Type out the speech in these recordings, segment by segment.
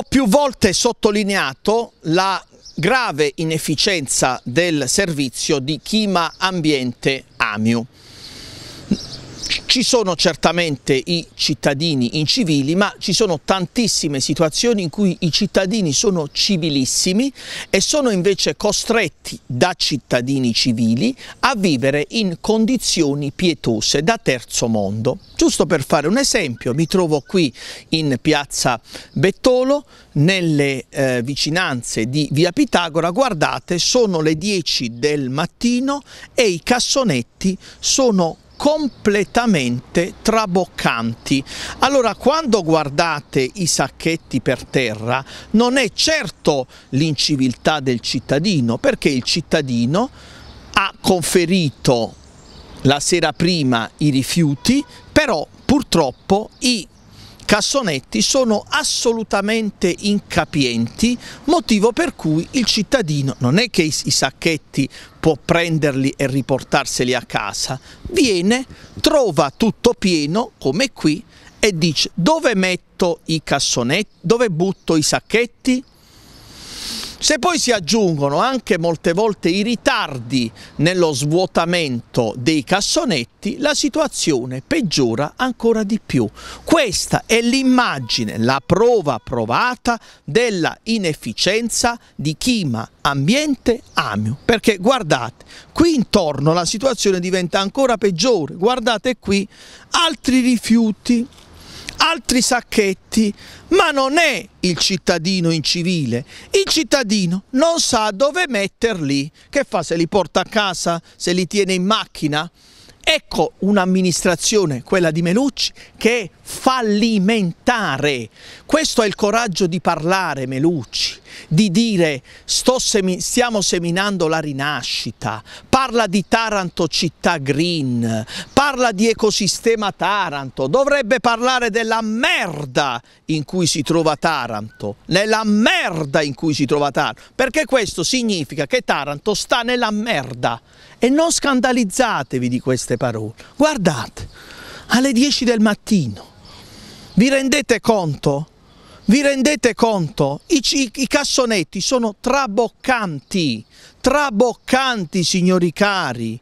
Ho più volte sottolineato la grave inefficienza del servizio di Chima Ambiente Amiu. Ci sono certamente i cittadini incivili, ma ci sono tantissime situazioni in cui i cittadini sono civilissimi e sono invece costretti da cittadini civili a vivere in condizioni pietose da terzo mondo. Giusto per fare un esempio, mi trovo qui in piazza Bettolo, nelle eh, vicinanze di via Pitagora, guardate, sono le 10 del mattino e i cassonetti sono completamente traboccanti. Allora quando guardate i sacchetti per terra non è certo l'inciviltà del cittadino perché il cittadino ha conferito la sera prima i rifiuti però purtroppo i cassonetti sono assolutamente incapienti, motivo per cui il cittadino non è che i, i sacchetti può prenderli e riportarseli a casa, viene, trova tutto pieno, come qui, e dice dove metto i cassonetti, dove butto i sacchetti? Se poi si aggiungono anche molte volte i ritardi nello svuotamento dei cassonetti, la situazione peggiora ancora di più. Questa è l'immagine, la prova provata della inefficienza di Chima Ambiente Amio. Perché guardate, qui intorno la situazione diventa ancora peggiore. Guardate qui altri rifiuti altri sacchetti, ma non è il cittadino in civile, Il cittadino non sa dove metterli. Che fa se li porta a casa, se li tiene in macchina? Ecco un'amministrazione, quella di Melucci, che è fallimentare. Questo è il coraggio di parlare, Melucci di dire semi stiamo seminando la rinascita, parla di Taranto città green, parla di ecosistema Taranto, dovrebbe parlare della merda in cui si trova Taranto, nella merda in cui si trova Taranto, perché questo significa che Taranto sta nella merda e non scandalizzatevi di queste parole, guardate, alle 10 del mattino, vi rendete conto? Vi rendete conto? I, i, I, cassonetti sono traboccanti, traboccanti signori cari,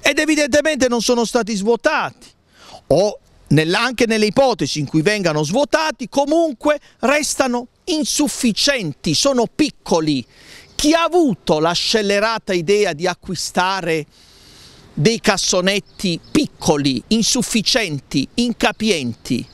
ed evidentemente non sono stati svuotati, o nell anche nelle ipotesi in cui vengano svuotati, comunque restano insufficienti, sono piccoli. Chi ha avuto la scellerata idea di acquistare dei cassonetti piccoli, insufficienti, incapienti?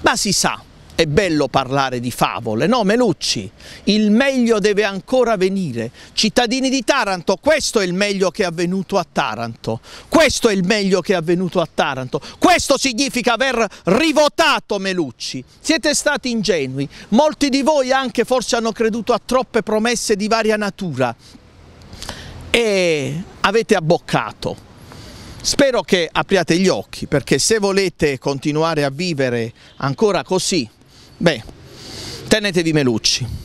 Ma si sa. È bello parlare di favole, no Melucci? Il meglio deve ancora venire. Cittadini di Taranto, questo è il meglio che è avvenuto a Taranto. Questo è il meglio che è avvenuto a Taranto. Questo significa aver rivotato Melucci. Siete stati ingenui. Molti di voi anche forse hanno creduto a troppe promesse di varia natura. E avete abboccato. Spero che apriate gli occhi perché se volete continuare a vivere ancora così Beh, tenetevi Melucci.